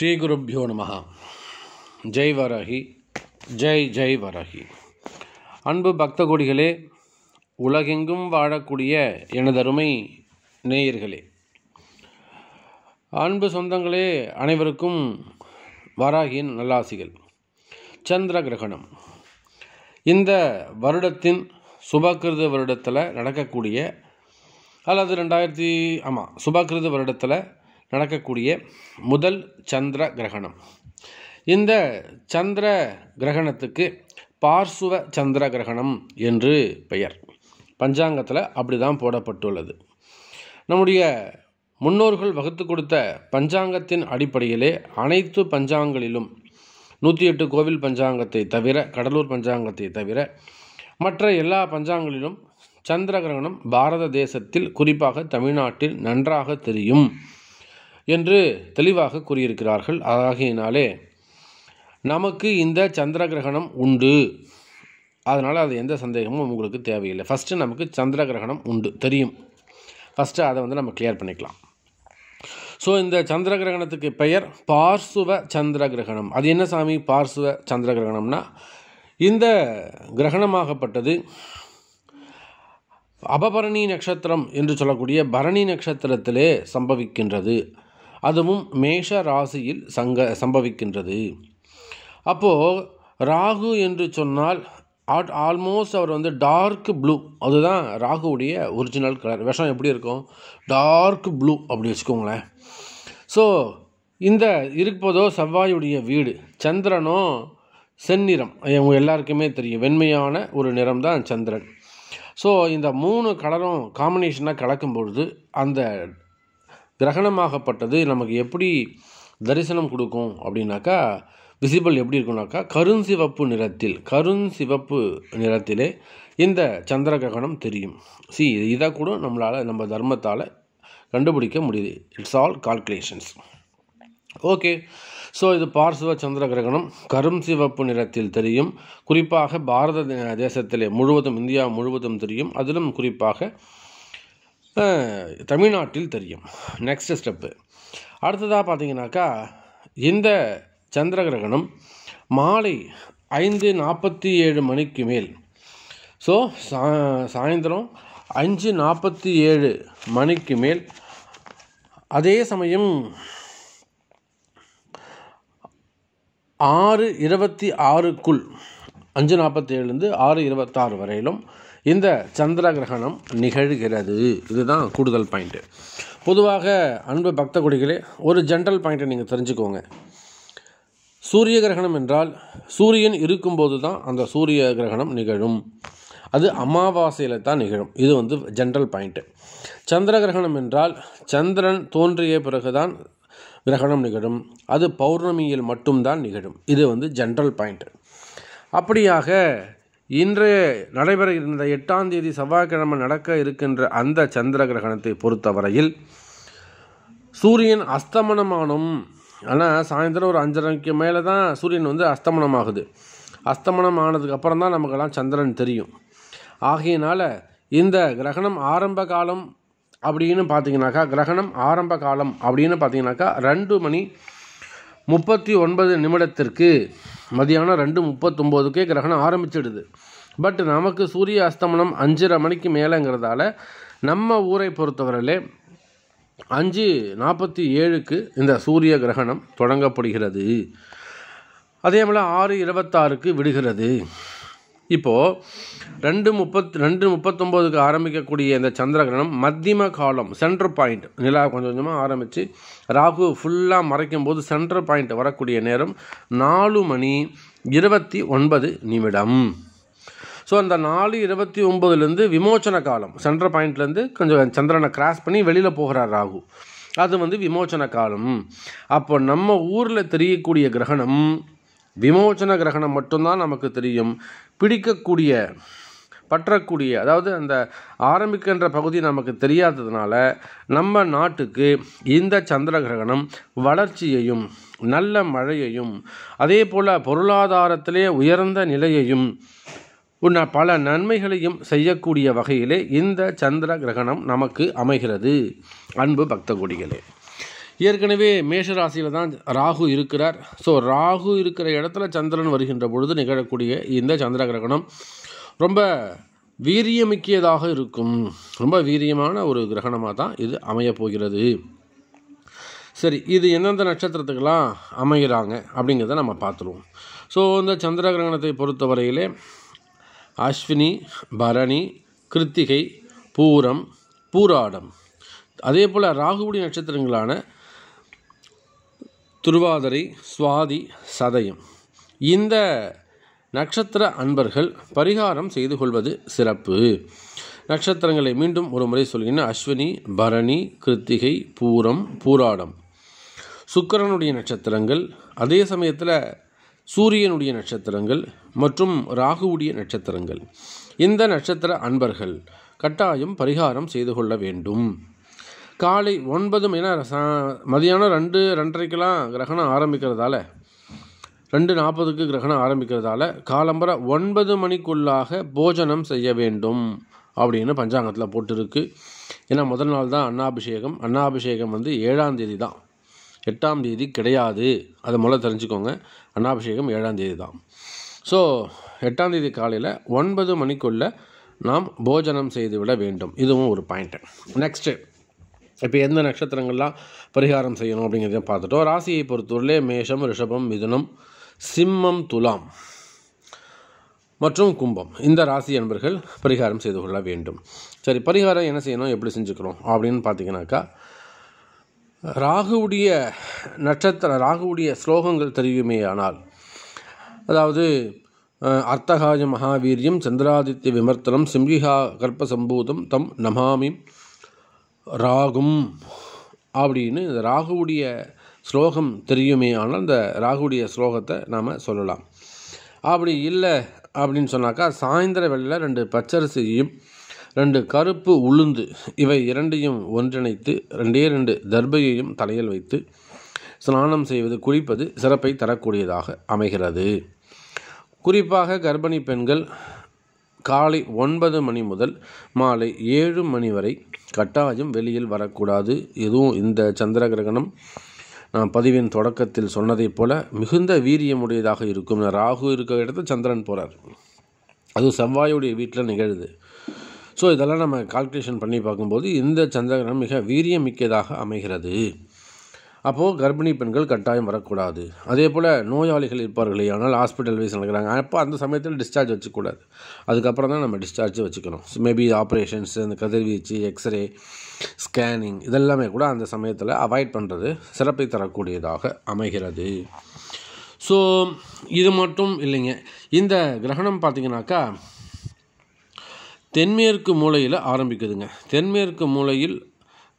ஸ்ரீகுருப்பியோ நம ஜெய் வரஹி ஜெய் ஜெய் வரஹி அன்பு பக்தகோடிகளே உலகெங்கும் வாழக்கூடிய எனது அருமை நேயர்களே அன்பு சொந்தங்களே அனைவருக்கும் வராகியின் நல்லாசிகள் சந்திர கிரகணம் இந்த வருடத்தின் சுபகிருத வருடத்தில் நடக்கக்கூடிய அல்லது ரெண்டாயிரத்தி ஆமாம் சுபகிருத வருடத்தில் நடக்கக்கூடிய முதல் சந்திர கிரகணம் இந்த சந்திர கிரகணத்துக்கு பார்சுவ சந்திர கிரகணம் என்று பெயர் பஞ்சாங்கத்தில் அப்படி தான் போடப்பட்டுள்ளது நம்முடைய முன்னோர்கள் வகுத்து கொடுத்த பஞ்சாங்கத்தின் அடிப்படையிலே அனைத்து பஞ்சாங்கங்களிலும் நூற்றி எட்டு கோவில் பஞ்சாங்கத்தை தவிர கடலூர் பஞ்சாங்கத்தை தவிர மற்ற எல்லா பஞ்சாங்கங்களிலும் சந்திர கிரகணம் பாரத தேசத்தில் குறிப்பாக தமிழ்நாட்டில் நன்றாக தெரியும் என்று தெளிவாக கூறியிருக்கிறார்கள் ஆகையினாலே நமக்கு இந்த சந்திர கிரகணம் உண்டு அதனால் அது எந்த சந்தேகமும் உங்களுக்கு தேவையில்லை ஃபஸ்ட்டு நமக்கு சந்திர கிரகணம் உண்டு தெரியும் ஃபஸ்ட்டு அதை வந்து நம்ம கிளியர் பண்ணிக்கலாம் ஸோ இந்த சந்திர கிரகணத்துக்கு பெயர் பார்சுவ சந்திர கிரகணம் அது என்ன சாமி பார்சுவ சந்திர கிரகணம்னா இந்த கிரகணமாகப்பட்டது அபபரணி நட்சத்திரம் என்று சொல்லக்கூடிய பரணி நட்சத்திரத்திலே சம்பவிக்கின்றது அதுவும் மேஷ ராசியில் சங்க சம்பவிக்கின்றது அப்போது ராகு என்று சொன்னால் ஆட் ஆல்மோஸ்ட் அவர் வந்து டார்க் ப்ளூ அதுதான் ராகுவுடைய ஒரிஜினல் கலர் விஷம் எப்படி இருக்கும் டார்க் ப்ளூ அப்படி வச்சுக்கோங்களேன் ஸோ இந்த இருப்பதோ செவ்வாயுடைய வீடு சந்திரனோ செந்நிறம் இவங்க எல்லாருக்குமே தெரியும் வெண்மையான ஒரு நிறம் தான் சந்திரன் ஸோ இந்த மூணு கலரும் காம்பினேஷனாக கலக்கும் பொழுது அந்த கிரகணமாகப்பட்டது நமக்கு எப்படி தரிசனம் கொடுக்கும் அப்படின்னாக்கா விசிபிள் எப்படி இருக்கும்னாக்கா கருஞ்சிவப்பு நிறத்தில் கருஞ்சிவப்பு நிறத்திலே இந்த சந்திர கிரகணம் தெரியும் சி இதை கூட நம்மளால் நம்ம தர்மத்தால் கண்டுபிடிக்க முடியுது it's all calculations okay so இது பார்சிவ சந்திர கிரகணம் கரும் சிவப்பு நிறத்தில் தெரியும் குறிப்பாக பாரத தேசத்திலே முழுவதும் இந்தியா முழுவதும் தெரியும் அதிலும் குறிப்பாக தமிழ்நாட்டில் தெரியும் நெக்ஸ்ட் ஸ்டெப்பு அடுத்ததாக பார்த்தீங்கன்னாக்கா இந்த சந்திர கிரகணம் மாலை ஐந்து நாற்பத்தி ஏழு மணிக்கு மேல் ஸோ சா சாயந்தரம் அஞ்சு நாற்பத்தி ஏழு மணிக்கு மேல் அதே சமயம் ஆறு இருபத்தி ஆறுக்குள் அஞ்சு நாற்பத்தி ஏழுலேருந்து ஆறு இருபத்தாறு வரையிலும் இந்த சந்திர கிரகணம் நிகழ்கிறது இதுதான் கூடுதல் பாயிண்ட்டு பொதுவாக அன்பு பக்த குடிகளே ஒரு ஜென்ரல் பாயிண்ட்டை நீங்கள் தெரிஞ்சுக்கோங்க சூரிய கிரகணம் என்றால் சூரியன் இருக்கும்போது தான் அந்த சூரிய கிரகணம் நிகழும் அது அமாவாசையில் தான் நிகழும் இது வந்து ஜென்ரல் பாயிண்ட்டு சந்திர கிரகணம் என்றால் சந்திரன் தோன்றிய பிறகு தான் கிரகணம் நிகழும் அது பௌர்ணமியில் மட்டும்தான் நிகழும் இது வந்து ஜென்ரல் பாயிண்ட்டு அப்படியாக இன்று நடைபெற இருந்த எட்டாம் தேதி செவ்வாய்க்கிழமை நடக்க இருக்கின்ற அந்த சந்திர கிரகணத்தை பொறுத்தவரையில் சூரியன் அஸ்தமனமானும் ஆனால் சாயந்தரம் ஒரு அஞ்சரைக்கு மேலே தான் சூரியன் வந்து அஸ்தமனம் ஆகுது அஸ்தமனம் ஆனதுக்கப்புறம் தான் நமக்கெல்லாம் சந்திரன் தெரியும் ஆகையினால் இந்த கிரகணம் ஆரம்ப காலம் அப்படின்னு பார்த்தீங்கன்னாக்கா கிரகணம் ஆரம்ப காலம் அப்படின்னு பார்த்தீங்கனாக்கா ரெண்டு மணி முப்பத்தி ஒன்பது நிமிடத்திற்கு மதியானம் ரெண்டு முப்பத்தொம்போதுக்கே கிரகணம் ஆரம்பிச்சிடுது பட் நமக்கு சூரிய அஸ்தமனம் அஞ்சரை மணிக்கு மேலேங்கிறதால நம்ம ஊரை பொறுத்தவரையிலே அஞ்சு நாற்பத்தி ஏழுக்கு இந்த சூரிய கிரகணம் தொடங்கப்படுகிறது அதே போல் ஆறு இருபத்தாறுக்கு விடுகிறது இப்போது ரெண்டு முப்பத் ரெண்டு முப்பத்தொம்போதுக்கு ஆரம்பிக்கக்கூடிய இந்த சந்திரகிரகணம் மத்தியம காலம் சென்டர் பாயிண்ட் நிலா கொஞ்சம் கொஞ்சமாக ஆரம்பித்து ராகு ஃபுல்லாக மறைக்கும் போது சென்டர் பாயிண்ட் வரக்கூடிய நேரம் நாலு மணி இருபத்தி ஒன்பது நிமிடம் ஸோ அந்த நாலு இருபத்தி ஒம்போதுலேருந்து விமோச்சன காலம் சென்டர் பாயிண்ட்லேருந்து கொஞ்சம் சந்திரனை கிராஸ் பண்ணி வெளியில் போகிறார் ராகு அது வந்து விமோச்சன காலம் அப்போ நம்ம ஊரில் தெரியக்கூடிய கிரகணம் விமோச்சன கிரகணம் மட்டும்தான் நமக்கு தெரியும் பிடிக்கக்கூடிய பற்றக்கூடிய அதாவது அந்த ஆரம்பிக்கின்ற பகுதி நமக்கு தெரியாததுனால நம்ம நாட்டுக்கு இந்த சந்திர கிரகணம் வளர்ச்சியையும் நல்ல மழையையும் அதே போல் பொருளாதாரத்திலே உயர்ந்த நிலையையும் பல நன்மைகளையும் செய்யக்கூடிய வகையிலே இந்த சந்திர கிரகணம் நமக்கு அமைகிறது அன்பு பக்தகுடிகளே ஏற்கனவே மேஷராசியில் தான் ராகு இருக்கிறார் ஸோ ராகு இருக்கிற இடத்துல சந்திரன் வருகின்ற பொழுது நிகழக்கூடிய இந்த சந்திர கிரகணம் ரொம்ப வீரியமிக்கியதாக இருக்கும் ரொம்ப வீரியமான ஒரு கிரகணமாக தான் இது அமையப் போகிறது சரி இது எந்தெந்த நட்சத்திரத்துக்கெல்லாம் அமைகிறாங்க அப்படிங்கிறத நம்ம பார்த்துருவோம் ஸோ இந்த சந்திர கிரகணத்தை பொறுத்தவரையிலே அஸ்வினி பரணி கிருத்திகை பூரம் பூராடம் அதே போல் ராகுபுடி நட்சத்திரங்களான திருவாதிரை சுவாதி சதயம் இந்த நட்சத்திர அன்பர்கள் பரிகாரம் செய்து கொள்வது சிறப்பு நட்சத்திரங்களை மீண்டும் ஒரு முறை சொல்கின்ற அஸ்வினி பரணி கிருத்திகை பூரம் பூராடம் சுக்கரனுடைய நட்சத்திரங்கள் அதே சமயத்தில் சூரியனுடைய நட்சத்திரங்கள் மற்றும் ராகுவுடைய நட்சத்திரங்கள் இந்த நட்சத்திர அன்பர்கள் கட்டாயம் பரிகாரம் செய்து கொள்ள வேண்டும் காலை ஒன்பது ஏன்னா மதியானம் ரெண்டு ரெண்டரைக்கெல்லாம் கிரகணம் ஆரம்பிக்கிறதால ரெண்டு நாற்பதுக்கு கிரகணம் ஆரம்பிக்கிறதால காலம்பரை ஒன்பது மணிக்குள்ளாக போஜனம் செய்ய வேண்டும் அப்படின்னு பஞ்சாங்கத்தில் போட்டிருக்கு ஏன்னா முதல் நாள் தான் அன்னாபிஷேகம் அன்னாபிஷேகம் வந்து ஏழாம் தேதி தான் எட்டாம் தேதி கிடையாது அதை முதல்ல தெரிஞ்சுக்கோங்க அன்னாபிஷேகம் ஏழாம் தேதி தான் ஸோ எட்டாம் தேதி காலையில் ஒன்பது மணிக்குள்ளே நாம் போஜனம் செய்துவிட வேண்டும் இதுவும் ஒரு பாயிண்ட்டு நெக்ஸ்ட்டு இப்போ எந்த நட்சத்திரங்கள்லாம் பரிகாரம் செய்யணும் அப்படிங்கிறத பார்த்துட்டோம் ராசியை பொறுத்தவரையிலே மேஷம் ரிஷபம் மிதுனம் சிம்மம் துலாம் மற்றும் கும்பம் இந்த ராசி அன்பர்கள் பரிகாரம் செய்து கொள்ள வேண்டும் சரி பரிகாரம் என்ன செய்யணும் எப்படி செஞ்சுக்கிறோம் அப்படின்னு பார்த்தீங்கன்னாக்கா ராகுவுடைய நட்சத்திர ராகுவுடைய ஸ்லோகங்கள் தெரியுமே ஆனால் அதாவது அர்த்தகாஜ மகாவீரியம் சந்திராதித்ய விமர்த்தனம் சிம்ஹிகா கற்பசம்பூதம் தம் நமாமி ராகும் அப்படின்னு இந்த ராகுவுடைய ஸ்லோகம் தெரியுமே ஆனால் இந்த ராகுடைய ஸ்லோகத்தை நாம் சொல்லலாம் அப்படி இல்லை அப்படின்னு சொன்னாக்கா சாயந்தர வெளியில் ரெண்டு பச்சரிசியும் ரெண்டு கருப்பு உளுந்து இவை இரண்டையும் ஒன்றிணைத்து ரெண்டே ரெண்டு தர்பையையும் தலையில் வைத்து ஸ்நானம் செய்வது குளிப்பது சிறப்பை தரக்கூடியதாக அமைகிறது குறிப்பாக கர்ப்பிணி பெண்கள் காலை ஒன்பது மணி முதல் மாலை ஏழு மணி வரை கட்டாயம் வெளியில் வரக்கூடாது எதுவும் இந்த சந்திர கிரகணம் நான் பதிவின் தொடக்கத்தில் சொன்னதைப் போல மிகுந்த வீரியமுடையதாக இருக்கும் ராகு இருக்கிற இடத்துல சந்திரன் போகிறார் அது செவ்வாயுடைய வீட்டில் நிகழுது ஸோ இதெல்லாம் நம்ம கால்குலேஷன் பண்ணி பார்க்கும்போது இந்த சந்திரகிரகணம் மிக வீரியமிக்கதாக அமைகிறது அப்போது கர்ப்பிணி பெண்கள் கட்டாயம் வரக்கூடாது அதே போல் நோயாளிகள் இருப்பார்களே ஆனால் ஹாஸ்பிட்டல் வைஸ் நடக்கிறாங்க அப்போ அந்த சமயத்தில் டிஸ்சார்ஜ் வச்சுக்கூடாது அதுக்கப்புறம் தான் நம்ம டிஸ்சார்ஜ் வச்சுக்கணும் மேபி ஆப்ரேஷன்ஸ் அந்த கதிர்வீச்சு எக்ஸ்ரே ஸ்கேனிங் இதெல்லாமே கூட அந்த சமயத்தில் அவாய்ட் பண்ணுறது சிறப்பை தரக்கூடியதாக அமைகிறது ஸோ இது மட்டும் இல்லைங்க இந்த கிரகணம் பார்த்திங்கனாக்கா தென்மேற்கு மூலையில் ஆரம்பிக்குதுங்க தென்மேற்கு மூலையில்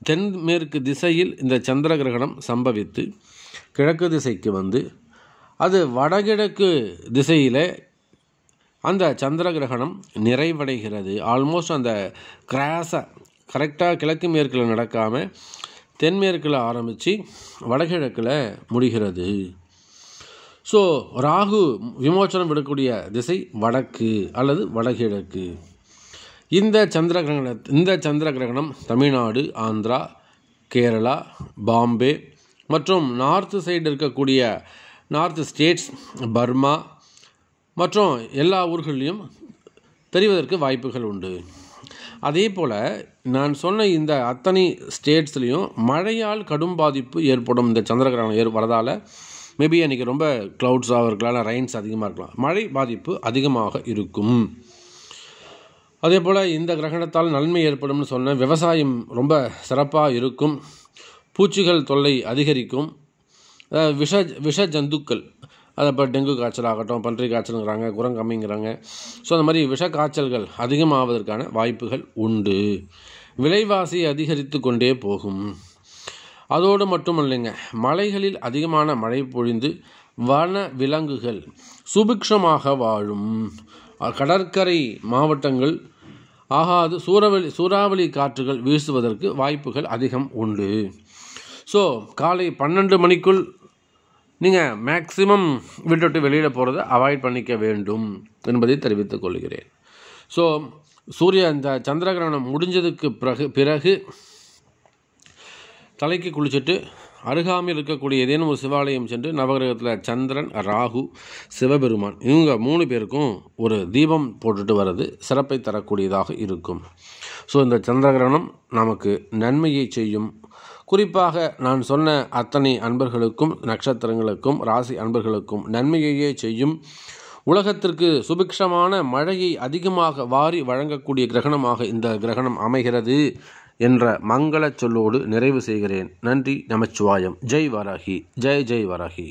தென்மேற்கு திசையில் இந்த சந்திர கிரகணம் சம்பவித்து கிழக்கு திசைக்கு வந்து அது வடகிழக்கு திசையில் அந்த சந்திர கிரகணம் நிறைவடைகிறது ஆல்மோஸ்ட் அந்த கிராஸை கரெக்டாக கிழக்கு மேற்கில் நடக்காமல் தென்மேற்கில் ஆரம்பித்து வடகிழக்கில் முடிகிறது ஸோ ராகு விமோச்சனம் விடக்கூடிய திசை வடக்கு அல்லது வடகிழக்கு இந்த சந்திர கிரகண இந்த சந்திர கிரகணம் தமிழ்நாடு ஆந்திரா கேரளா பாம்பே மற்றும் நார்த்து சைடு இருக்கக்கூடிய நார்த் ஸ்டேட்ஸ் பர்மா மற்றும் எல்லா ஊர்களிலையும் தெரிவதற்கு வாய்ப்புகள் உண்டு அதே போல் நான் சொன்ன இந்த அத்தனை ஸ்டேட்ஸ்லேயும் மழையால் கடும் பாதிப்பு ஏற்படும் இந்த சந்திரகிரகணம் ஏற் வரதால் மேபி அன்றைக்கி ரொம்ப க்ளவுட்ஸாக இருக்கலாம் இல்லை ரைன்ஸ் அதிகமாக இருக்கலாம் மழை பாதிப்பு அதிகமாக இருக்கும் அதே போல் இந்த கிரகணத்தால் நன்மை ஏற்படும்னு சொன்ன விவசாயம் ரொம்ப சிறப்பாக இருக்கும் பூச்சிகள் தொல்லை அதிகரிக்கும் விஷ விஷ ஜந்துக்கள் அதை இப்போ டெங்கு காய்ச்சல் ஆகட்டும் பன்றி காய்ச்சலுங்கிறாங்க குரங்கம்மிங்கிறாங்க ஸோ அந்த மாதிரி விஷ காய்ச்சல்கள் அதிகமாவதற்கான வாய்ப்புகள் உண்டு விலைவாசி அதிகரித்து கொண்டே போகும் அதோடு மட்டும் இல்லைங்க மலைகளில் அதிகமான மழை பொழிந்து வன விலங்குகள் சுபிக்ஷமாக வாழும் கடற்கரை மாவட்டங்கள் ஆகாது சூறாவளி சூறாவளி காற்றுகள் வீசுவதற்கு வாய்ப்புகள் அதிகம் உண்டு ஸோ காலை பன்னெண்டு மணிக்குள் நீங்கள் மேக்சிமம் விட்டுட்டு வெளியில் போகிறத அவாய்ட் பண்ணிக்க வேண்டும் என்பதை தெரிவித்துக் கொள்கிறேன் ஸோ சூரிய அந்த சந்திரகிரகணம் முடிஞ்சதுக்கு பிறகு பிறகு தலைக்கு குளிச்சுட்டு அருகாமையில் இருக்கக்கூடிய ஏதேனும் ஒரு சிவாலயம் சென்று நவகிரகத்தில் சந்திரன் ராகு சிவபெருமான் இவங்க மூணு பேருக்கும் ஒரு தீபம் போட்டுட்டு வர்றது சிறப்பை தரக்கூடியதாக இருக்கும் ஸோ இந்த சந்திரகிரகணம் நமக்கு நன்மையை செய்யும் குறிப்பாக நான் சொன்ன அத்தனை அன்பர்களுக்கும் நட்சத்திரங்களுக்கும் ராசி அன்பர்களுக்கும் நன்மையையே செய்யும் உலகத்திற்கு சுபிக்ஷமான மழையை அதிகமாக வாரி வழங்கக்கூடிய கிரகணமாக இந்த கிரகணம் அமைகிறது என்ற மங்களச் சொல்லோடு நிறைவு செய்கிறேன் நன்றி நமச்சிவாயம் ஜெய் வராகி ஜெய் ஜெய் வராகி